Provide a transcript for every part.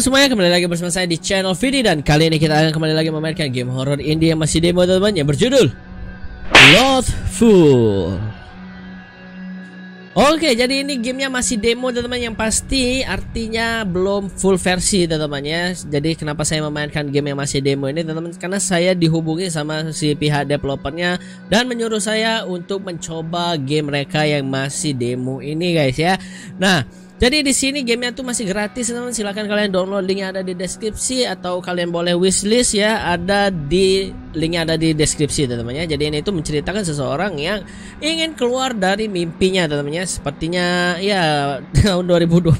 Halo semuanya, kembali lagi bersama saya di channel Vidi dan kali ini kita akan kembali lagi memainkan game horror indie yang masih demo teman-teman yang berjudul Lord Fool. Oke, jadi ini gamenya masih demo teman-teman yang pasti artinya belum full versi teman-teman ya. Jadi kenapa saya memainkan game yang masih demo ini teman-teman karena saya dihubungi sama si pihak developernya dan menyuruh saya untuk mencoba game mereka yang masih demo ini guys ya. Nah, jadi di sini gamenya tuh masih gratis teman. Silahkan kalian download linknya ada di deskripsi atau kalian boleh wishlist ya ada di linknya ada di deskripsi teman-teman ya. Jadi ini itu menceritakan seseorang yang ingin keluar dari mimpinya teman-teman ya. Sepertinya ya tahun 2022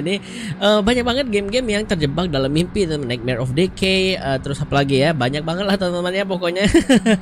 ini uh, banyak banget game-game yang terjebak dalam mimpi teman Nightmare of Decay uh, terus apa lagi ya banyak banget lah teman-teman ya pokoknya.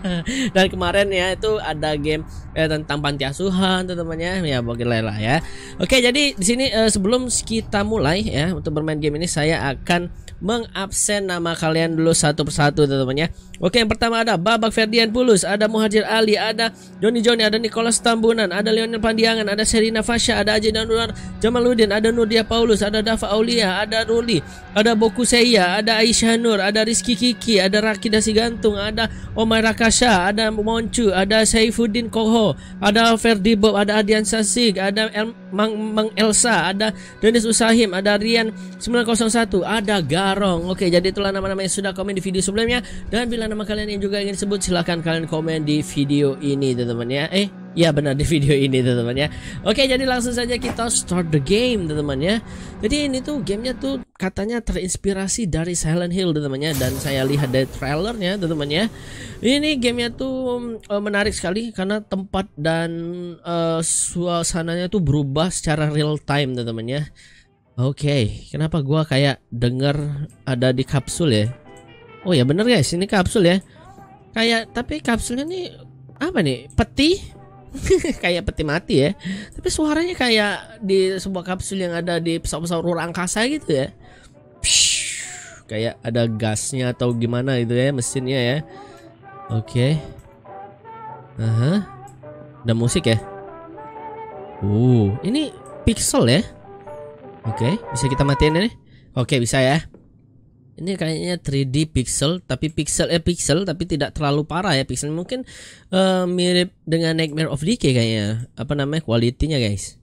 Dan kemarin ya itu ada game ya, tentang panti asuhan teman-teman ya. Ya bagaimana lah ya. Oke jadi di sini uh, sebelum kita mulai ya untuk bermain game ini saya akan mengabsen nama kalian dulu satu persatu teman-teman ya. Oke, yang pertama ada Babak Ferdian Pulus, ada Muhajir Ali, ada Joni Joni, ada Nicholas Tambunan, ada Leonel Pandiangan, ada Serina Fasha, ada Aji Nur Jamaludin, ada Nurdia Paulus, ada Dafa Aulia, ada Ruli, ada Boku Seya, ada Aisyah Nur, ada Rizky Kiki, ada Rakida Sigantung, ada Omar Rakasha, ada Moncu, ada Saifuddin Koho, ada Ferdi Bob, ada Adian Sasik, ada Mang, Mang Elsa, ada Dennis Usahim, ada Rian 901, ada Garong. Oke, jadi itulah nama-nama yang sudah komen di video sebelumnya. Dan bila nama kalian yang juga ingin sebut, silahkan kalian komen di video ini, teman-teman ya. Eh, Ya benar di video ini teman-teman ya Oke jadi langsung saja kita start the game teman-teman ya Jadi ini tuh gamenya tuh katanya terinspirasi dari Silent Hill teman-temannya dan saya lihat dari trailernya teman-temannya ini gamenya tuh uh, menarik sekali karena tempat dan uh, suasananya tuh berubah secara real time teman-temannya oke okay. kenapa gua kayak denger ada di kapsul ya oh ya bener guys ini kapsul ya kayak tapi kapsulnya nih apa nih peti kayak peti mati ya tapi suaranya kayak di sebuah kapsul yang ada di pesawat-pesawat ruang angkasa gitu ya kayak ada gasnya atau gimana gitu ya mesinnya ya oke okay. aha ada musik ya uh ini pixel ya oke okay. bisa kita matiin ini oke okay, bisa ya ini kayaknya 3D pixel tapi pixel eh pixel tapi tidak terlalu parah ya pixel mungkin uh, mirip dengan Nightmare of Decay kayaknya apa namanya kualitinya guys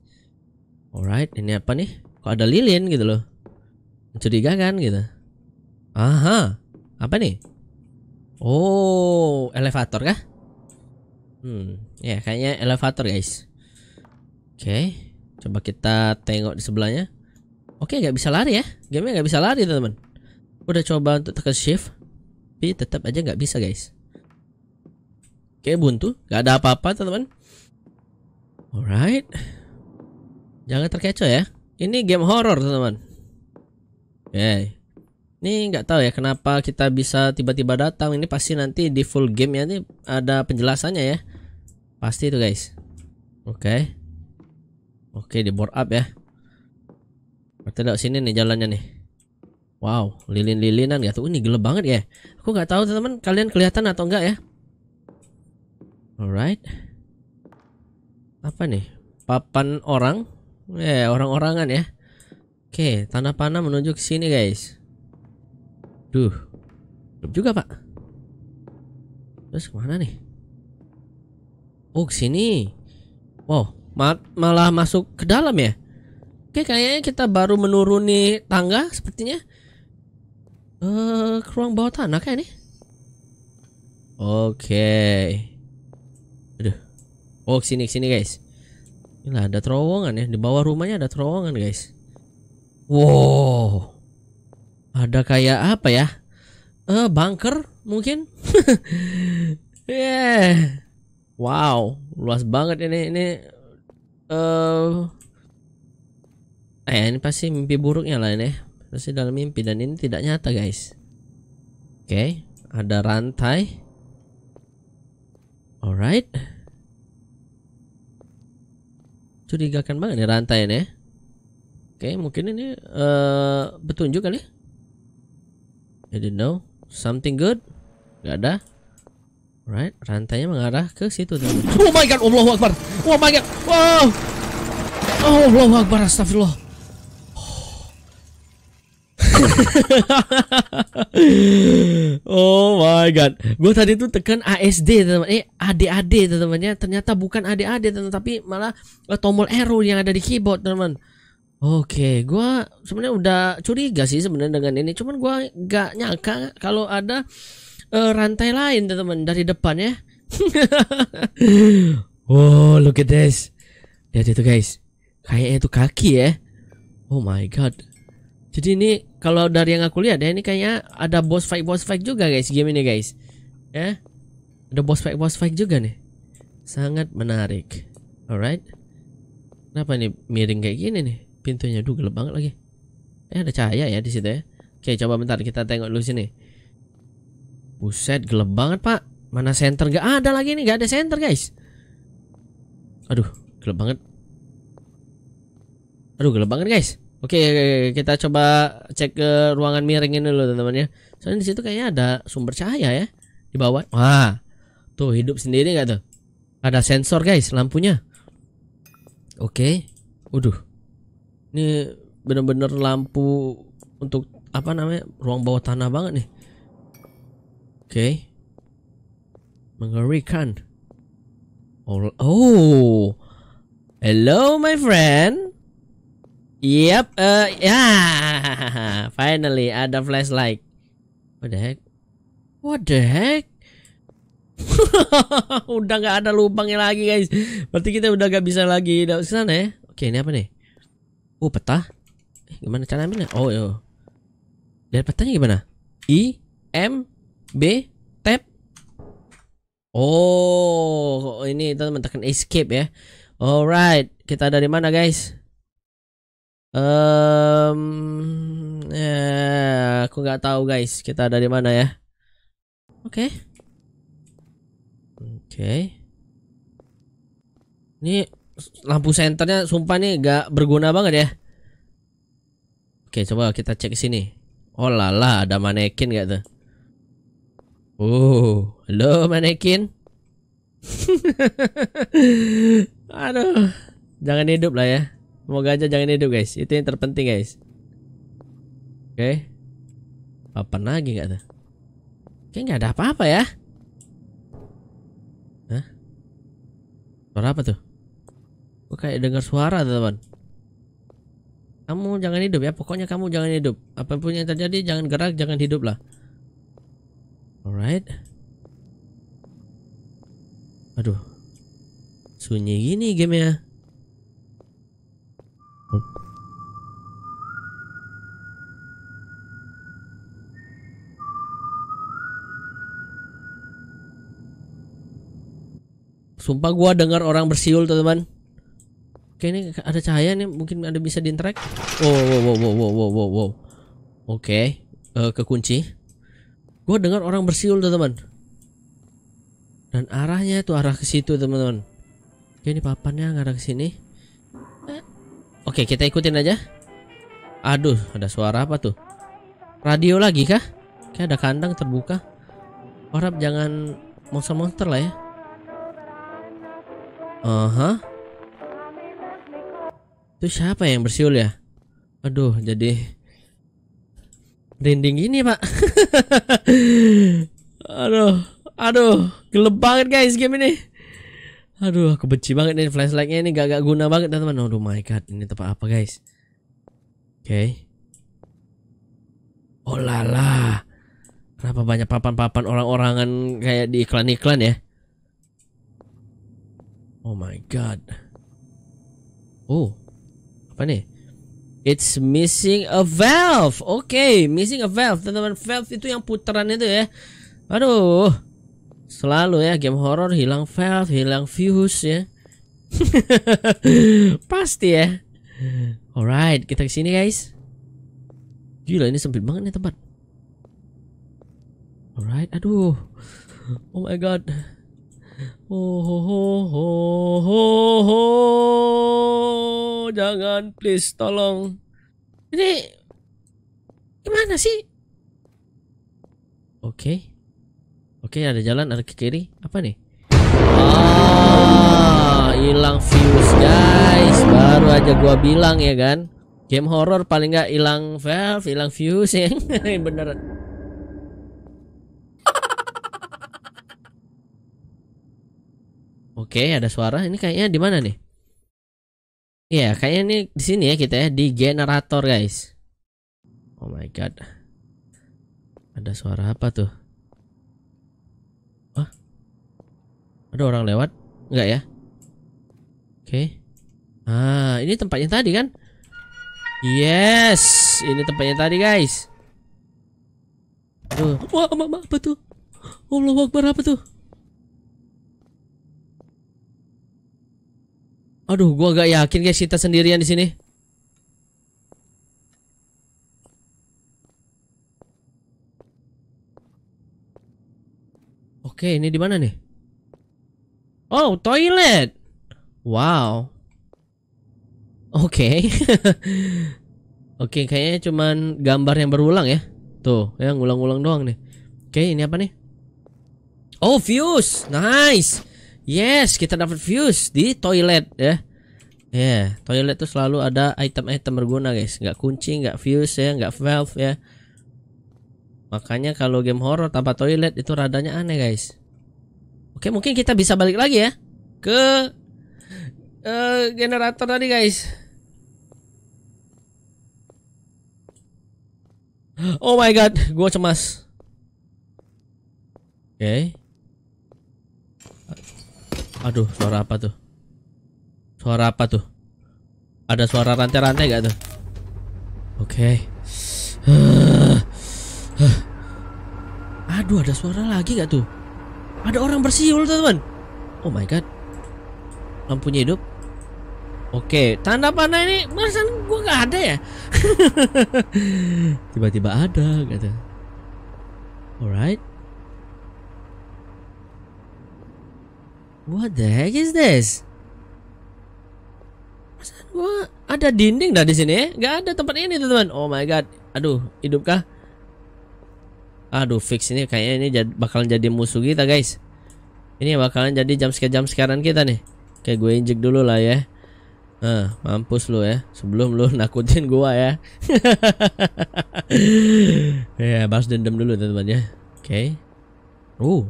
alright ini apa nih kok ada lilin gitu loh mencurigakan gitu Aha. Apa nih? Oh, elevator kah? Hmm, ya yeah, kayaknya elevator, guys. Oke, okay. coba kita tengok di sebelahnya. Oke, okay, nggak bisa lari ya. nya nggak bisa lari, teman-teman. Udah coba untuk tekan shift, tapi tetap aja nggak bisa, guys. Oke, okay, buntu. Nggak ada apa-apa, teman-teman. Alright. Jangan terkecoh ya. Ini game horror, teman-teman. Oke. Okay ini nggak tahu ya kenapa kita bisa tiba-tiba datang ini pasti nanti di full game ya ini ada penjelasannya ya pasti itu guys oke okay. oke okay, di board up ya berarti dari sini nih jalannya nih wow lilin-lilinan nggak tuh ini gelap banget ya aku nggak tahu teman-teman kalian kelihatan atau enggak ya alright apa nih papan orang eh orang-orangan ya oke okay, tanah panah menuju ke sini guys Duh, hidup juga pak. Terus kemana nih? Oh sini. Wow, oh, ma malah masuk ke dalam ya? Oke, kayaknya kita baru menuruni tangga sepertinya. Eh, uh, ke ruang bawah tanah kayak nih. Oke. Aduh. Oh, sini sini guys. Ini ada terowongan ya, di bawah rumahnya ada terowongan guys. Wow ada kayak apa ya? Eh, uh, bunker mungkin. yeah. Wow, luas banget ini ini uh, eh ini pasti mimpi buruknya lah ini. Pasti dalam mimpi dan ini tidak nyata, guys. Oke, okay, ada rantai. Alright. Curigakan banget nih rantai ini. Oke, okay, mungkin ini uh, petunjuk kali. Ya? I didn't know. Something good? Gak ada. Right, rantainya mengarah ke situ. Oh my god, Allahu Akbar. Oh my god. Wow. Oh, Allahu Akbar, astagfirullah. Oh. my god. Gue tadi tuh tekan ASD, teman. Eh, ADAD, teman-temannya. Ternyata bukan ADAD, teman, tapi malah eh, tombol arrow yang ada di keyboard, teman. -teman. Oke, gua sebenarnya udah curiga sih sebenarnya dengan ini, cuman gua nggak nyangka kalau ada uh, rantai lain teman-teman dari depan ya. oh, look at this. Lihat itu guys. Kayaknya itu kaki ya. Oh my god. Jadi ini kalau dari yang aku lihat ya ini kayaknya ada boss fight boss fight juga guys game ini guys. Ya. Ada boss fight boss fight juga nih. Sangat menarik. Alright. Kenapa nih miring kayak gini nih? pintunya dulu gelap banget lagi Eh ada cahaya ya di situ ya Oke coba bentar kita tengok dulu sini Buset gelap banget pak Mana center gak ada lagi nih gak ada center guys Aduh gelap banget Aduh gelap banget guys Oke kita coba cek ke ruangan miring ini dulu teman-teman ya Soalnya di situ kayaknya ada sumber cahaya ya Di bawah Wah Tuh hidup sendiri gak tuh Ada sensor guys lampunya Oke Waduh ini bener-bener lampu untuk apa namanya ruang bawah tanah banget nih oke okay. mengerikan oh, oh hello my friend yep uh, ya yeah. finally ada flashlight what the heck what the heck udah nggak ada lubangnya lagi guys berarti kita udah nggak bisa lagi ke sana ya oke ini apa nih Oh peta eh, Gimana cara ambilnya Oh iya Lihat petanya gimana I M B Tab Oh Ini teman tekan escape ya Alright Kita dari mana guys Um, eh, aku nggak tahu guys, kita dari mana ya? Oke, okay. oke. Okay. Ini lampu senternya sumpah nih gak berguna banget ya. Oke, coba kita cek sini. Oh lala, ada manekin gak tuh? Oh, halo manekin. Aduh, jangan hidup lah ya. Semoga aja jangan hidup guys. Itu yang terpenting guys. Oke. Apa Papan lagi gak tuh? Kayaknya gak ada apa-apa ya. Hah? Suara apa tuh? Gue kayak dengar suara teman. Kamu jangan hidup ya, pokoknya kamu jangan hidup. Apapun yang terjadi jangan gerak, jangan hidup lah. Alright. Aduh. Sunyi gini game ya. Sumpah gua dengar orang bersiul, teman-teman ini ada cahaya nih mungkin ada bisa diinterak Oh, wow wow wow wow wow wow, wow. oke okay. uh, eh, kekunci gue dengar orang bersiul tuh teman dan arahnya itu arah ke situ teman-teman oke ini papannya ngarah ke sini oke okay, kita ikutin aja aduh ada suara apa tuh radio lagi kah kayak ada kandang terbuka harap jangan monster-monster lah ya Aha. Uh -huh. Itu siapa yang bersiul ya? Aduh, jadi dinding ini, Pak. aduh, aduh, gelap banget guys game ini. Aduh, aku benci banget nih flashlightnya ini gak, gak guna banget teman-teman. Aduh my god, ini tempat apa guys? Oke. Okay. Oh lala. Kenapa banyak papan-papan orang-orangan kayak di iklan-iklan ya? Oh my god. Oh apa nih It's missing a valve. Oke, okay, missing a valve. Teman-teman, valve itu yang putaran itu ya. Aduh. Selalu ya game horror hilang valve, hilang fuse ya. Pasti ya. Alright, kita kesini guys. Gila ini sempit banget nih tempat. Alright, aduh. Oh my god. Oh, ho ho ho ho ho, Jangan, please, tolong. Ini gimana sih? Oke. Oke, ada jalan, ada ke kiri. Apa nih? Ah, hilang views, guys. Baru aja gua bilang ya kan. Game horror paling gak hilang valve, hilang views ya. Kan? Beneran. Oke, ada suara. Ini kayaknya di mana nih? Iya, kayaknya ini di sini ya kita ya di generator, guys. Oh my god. Ada suara apa tuh? Wah. Ada orang lewat? Enggak ya? Oke. Ah, ini tempatnya tadi kan? Yes, ini tempatnya tadi, guys. Tuh. Wah, mama apa tuh? Allah Akbar apa tuh? Aduh, gua gak yakin guys kita sendirian di sini. Oke, ini di mana nih? Oh, toilet. Wow. Oke. Oke, kayaknya cuman gambar yang berulang ya. Tuh, yang ya ulang ulang doang nih. Oke, ini apa nih? Oh, fuse. Nice. Yes, kita dapat fuse di toilet ya. Ya, yeah, toilet tuh selalu ada item-item berguna guys. Nggak kunci, nggak fuse ya, nggak valve ya. Makanya kalau game horror tanpa toilet itu radanya aneh guys. Oke, mungkin kita bisa balik lagi ya ke uh, generator tadi guys. Oh my god, gua cemas. Oke. Okay. Aduh, suara apa tuh? Suara apa tuh? Ada suara rantai-rantai gak tuh? Oke. Okay. Aduh, ada suara lagi gak tuh? Ada orang bersiul, teman-teman. Oh my god. Lampunya hidup. Oke, tanda panah ini perasaan gue gak ada ya. Tiba-tiba ada, gak tuh? Alright. What the heck is this? Masa gua ada dinding dah di sini ya? Eh? Gak ada tempat ini teman-teman. Oh my god. Aduh, hidup kah? Aduh, fix ini kayaknya ini jad bakalan jadi musuh kita, guys. Ini bakalan jadi jam scare jam sekarang kita nih. Oke, gue injek dulu lah ya. Ah, mampus lu ya. Sebelum lu nakutin gua ya. ya, yeah, balas dendam dulu teman-teman ya. Oke. Okay. Uh,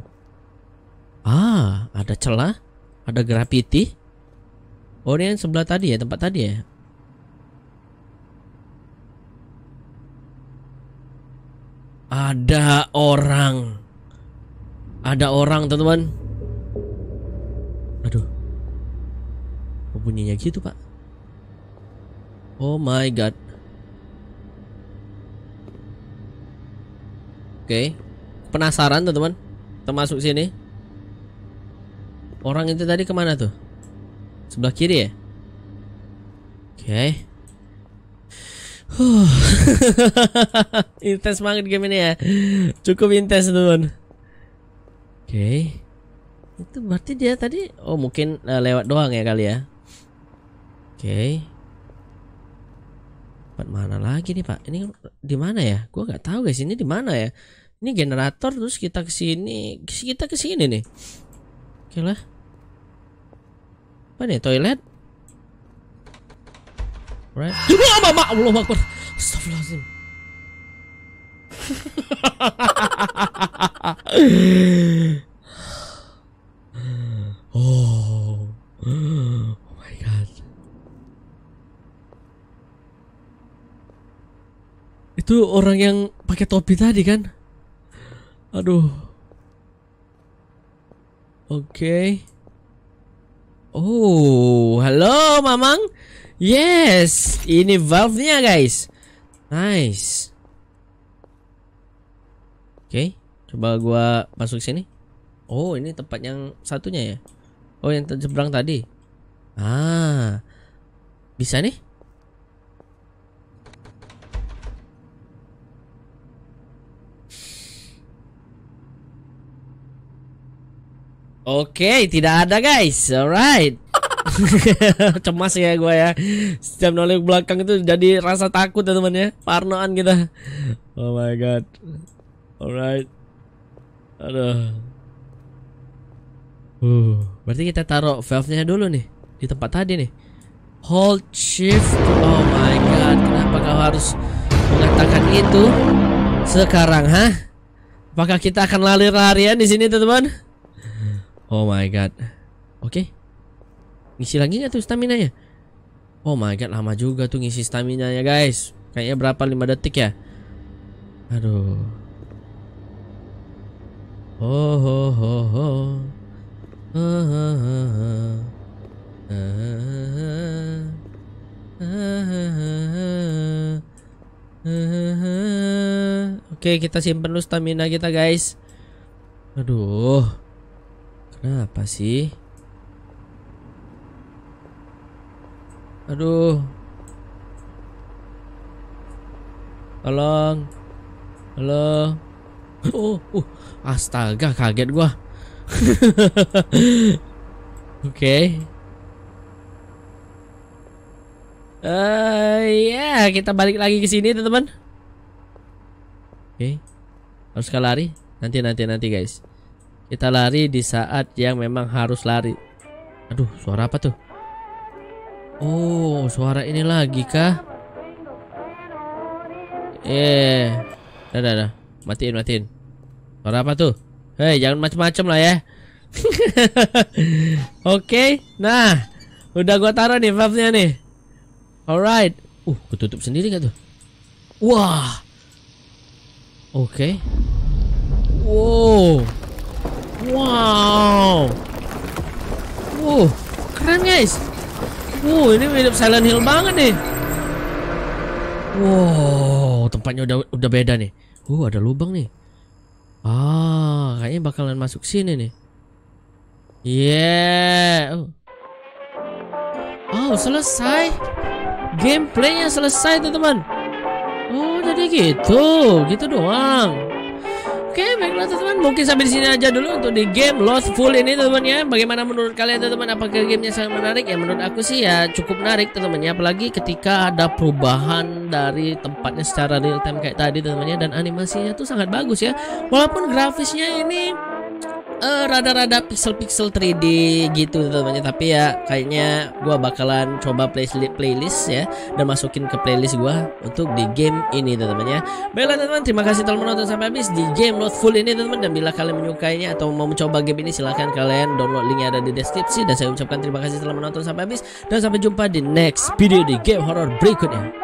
Ah, ada celah, ada grafiti. Oh, ini yang sebelah tadi ya, tempat tadi ya. Ada orang. Ada orang, teman-teman. Aduh. Kok bunyinya gitu, Pak? Oh my god. Oke. Okay. Penasaran, teman-teman? Kita sini. Orang itu tadi kemana tuh? Sebelah kiri ya? Oke. Okay. Huh. intens banget game ini ya. Cukup intens teman. Oke. Okay. Itu berarti dia tadi oh mungkin uh, lewat doang ya kali ya. Oke. Okay. mana lagi nih, Pak? Ini di mana ya? Gua nggak tahu guys, ini di mana ya? Ini generator terus kita ke sini, kita ke sini nih. Oke okay lah nih toilet? Right. apa mak Allah Akbar. Astagfirullahalazim. oh. Oh my god. Itu orang yang pakai topi tadi kan? Aduh. Oke. Okay. Oh, halo Mamang. Yes, ini valve-nya guys. Nice. Oke, okay, coba gua masuk sini. Oh, ini tempat yang satunya ya. Oh, yang terjebrang tadi. Ah. Bisa nih? Oke, okay, tidak ada guys. Alright. Cemas ya gue ya. Setiap noleh belakang itu jadi rasa takut ya teman ya. Parnoan kita. Oh my god. Alright. Aduh. Uh, berarti kita taruh valve-nya dulu nih di tempat tadi nih. Hold shift. Oh my god. Kenapa kau harus mengatakan itu sekarang, ha? Apakah kita akan lari-larian di sini, teman-teman? Oh my god. Oke. Okay. Ngisi lagi nggak tuh stamina nya? Oh my god, lama juga tuh ngisi stamina ya guys. Kayaknya berapa 5 detik ya? Aduh. Oh ho ho ho. Oke, okay, kita simpen lu stamina kita, guys. Aduh. Kenapa sih? Aduh. Tolong. Halo. Oh, uh. astaga kaget gua. Oke. okay. Uh, eh, ya, yeah, kita balik lagi ke sini, teman-teman. Oke. Okay. Harus kalah lari. Nanti nanti nanti, guys. Kita lari di saat yang memang harus lari. Aduh, suara apa tuh? Oh, suara ini lagi kah? Eh, dah dah dah. Matiin, matiin. Suara apa tuh? Hei, jangan macem-macem lah ya. Oke, okay, nah, udah gua taruh nih valve-nya nih. Alright. Uh, ketutup sendiri gak tuh? Wah. Oke. Okay. Wow. Wow. Wow, keren guys. Wow, ini mirip Silent Hill banget nih. Wow, tempatnya udah udah beda nih. Uh, ada lubang nih. Ah, kayaknya bakalan masuk sini nih. Yeah. Oh, selesai. Gameplaynya selesai, tuh teman Oh, jadi gitu. Gitu doang. Oke, baiklah teman-teman, mungkin sampai di sini aja dulu untuk di game Lost Full ini teman-teman ya. Bagaimana menurut kalian teman-teman? Apakah gamenya sangat menarik? Ya menurut aku sih ya cukup menarik teman-teman ya. Apalagi ketika ada perubahan dari tempatnya secara real time kayak tadi teman-teman ya dan animasinya tuh sangat bagus ya. Walaupun grafisnya ini rada eh, rada-rada pixel-pixel 3D gitu teman-teman tapi ya kayaknya gua bakalan coba play playlist ya dan masukin ke playlist gua untuk di game ini teman-teman ya. Baiklah teman-teman, terima kasih telah menonton sampai habis di game Not Full ini teman-teman dan bila kalian menyukainya atau mau mencoba game ini silahkan kalian download linknya ada di deskripsi dan saya ucapkan terima kasih telah menonton sampai habis dan sampai jumpa di next video di game horror berikutnya.